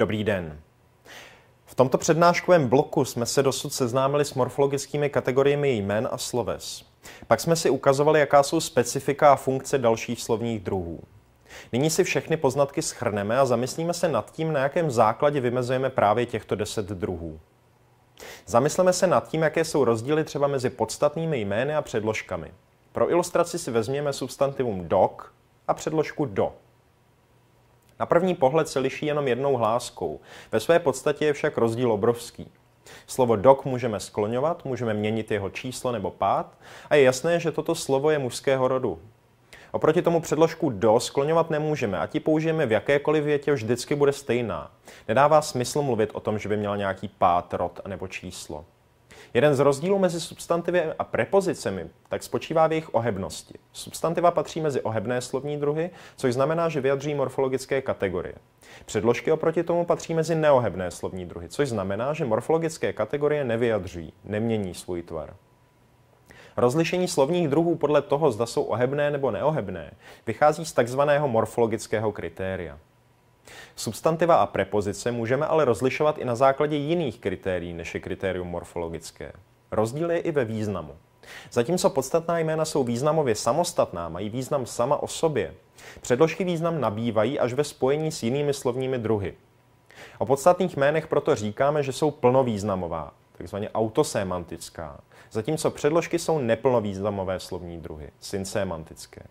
Dobrý den. V tomto přednáškovém bloku jsme se dosud seznámili s morfologickými kategoriemi jmen a sloves. Pak jsme si ukazovali, jaká jsou specifika a funkce dalších slovních druhů. Nyní si všechny poznatky schrneme a zamyslíme se nad tím, na jakém základě vymezujeme právě těchto deset druhů. Zamysleme se nad tím, jaké jsou rozdíly třeba mezi podstatnými jmény a předložkami. Pro ilustraci si vezměme substantivum dog a předložku do. Na první pohled se liší jenom jednou hláskou. Ve své podstatě je však rozdíl obrovský. Slovo dok můžeme skloňovat, můžeme měnit jeho číslo nebo pád a je jasné, že toto slovo je mužského rodu. Oproti tomu předložku do skloňovat nemůžeme a ti použijeme v jakékoliv větě vždycky bude stejná. Nedává smysl mluvit o tom, že by měl nějaký pád, rod nebo číslo. Jeden z rozdílů mezi substantivy a prepozicemi tak spočívá v jejich ohebnosti. Substantiva patří mezi ohebné slovní druhy, což znamená, že vyjadřují morfologické kategorie. Předložky oproti tomu patří mezi neohebné slovní druhy, což znamená, že morfologické kategorie nevyjadřují, nemění svůj tvar. Rozlišení slovních druhů podle toho, zda jsou ohebné nebo neohebné, vychází z takzvaného morfologického kritéria. Substantiva a prepozice můžeme ale rozlišovat i na základě jiných kritérií, než je kritérium morfologické. Rozdíl je i ve významu. Zatímco podstatná jména jsou významově samostatná, mají význam sama o sobě, předložky význam nabývají až ve spojení s jinými slovními druhy. O podstatných jménech proto říkáme, že jsou plnovýznamová, takzvaně autosémantická, zatímco předložky jsou neplnovýznamové slovní druhy, synsémantické.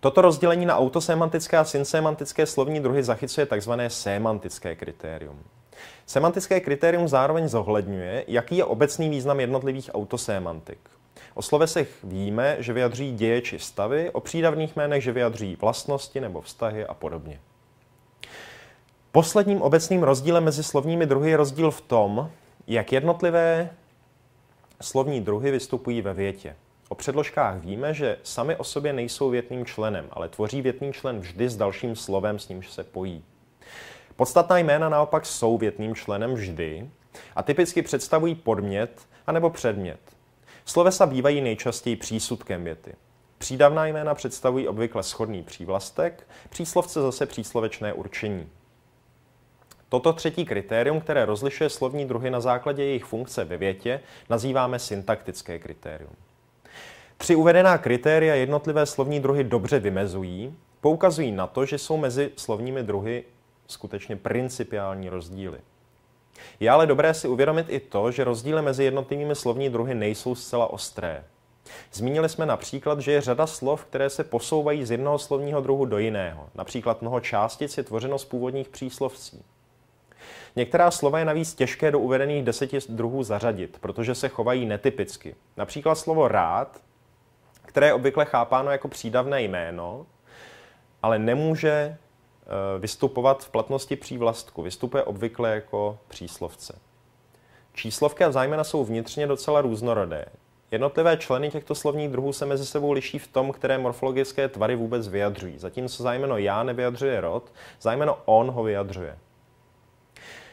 Toto rozdělení na autosemantické a synsemantické slovní druhy zachycuje tzv. semantické kritérium. Semantické kritérium zároveň zohledňuje, jaký je obecný význam jednotlivých autosemantik. O slovesech víme, že vyjadří děje či stavy, o přídavných jménech, že vyjadří vlastnosti nebo vztahy a podobně. Posledním obecným rozdílem mezi slovními druhy je rozdíl v tom, jak jednotlivé slovní druhy vystupují ve větě. O předložkách víme, že sami o sobě nejsou větným členem, ale tvoří větný člen vždy s dalším slovem, s nímž se pojí. Podstatná jména naopak jsou větným členem vždy a typicky představují podmět anebo předmět. Slovesa bývají nejčastěji přísudkem věty. Přídavná jména představují obvykle schodný přívlastek, příslovce zase příslovečné určení. Toto třetí kritérium, které rozlišuje slovní druhy na základě jejich funkce ve větě, nazýváme syntaktické kritérium. Tři uvedená kritéria jednotlivé slovní druhy dobře vymezují, poukazují na to, že jsou mezi slovními druhy skutečně principiální rozdíly. Je ale dobré si uvědomit i to, že rozdíly mezi jednotlivými slovní druhy nejsou zcela ostré. Zmínili jsme například, že je řada slov, které se posouvají z jednoho slovního druhu do jiného. Například mnoho částic je tvořeno z původních příslovcí. Některá slova je navíc těžké do uvedených deseti druhů zařadit, protože se chovají netypicky. Například slovo rád které je obvykle chápáno jako přídavné jméno, ale nemůže eh, vystupovat v platnosti přívlastku. Vystupuje obvykle jako příslovce. Číslovky a zájmena jsou vnitřně docela různorodé. Jednotlivé členy těchto slovních druhů se mezi sebou liší v tom, které morfologické tvary vůbec vyjadřují. Zatímco zájmeno já nevyjadřuje rod, zájmeno on ho vyjadřuje.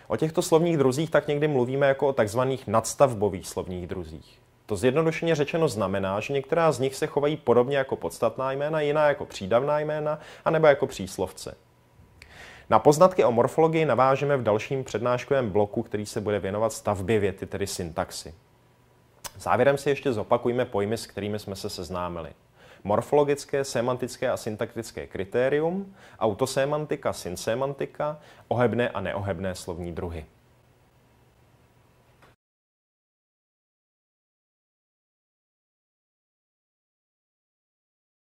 O těchto slovních druzích tak někdy mluvíme jako o takzvaných nadstavbových slovních druzích. To zjednodušeně řečeno znamená, že některá z nich se chovají podobně jako podstatná jména, jiná jako přídavná jména, anebo jako příslovce. Na poznatky o morfologii navážeme v dalším přednáškovém bloku, který se bude věnovat stavbě věty, tedy syntaxi. Závěrem si ještě zopakujme pojmy, s kterými jsme se seznámili. Morfologické, semantické a syntaktické kritérium, autosemantika, synsemantika, ohebné a neohebné slovní druhy.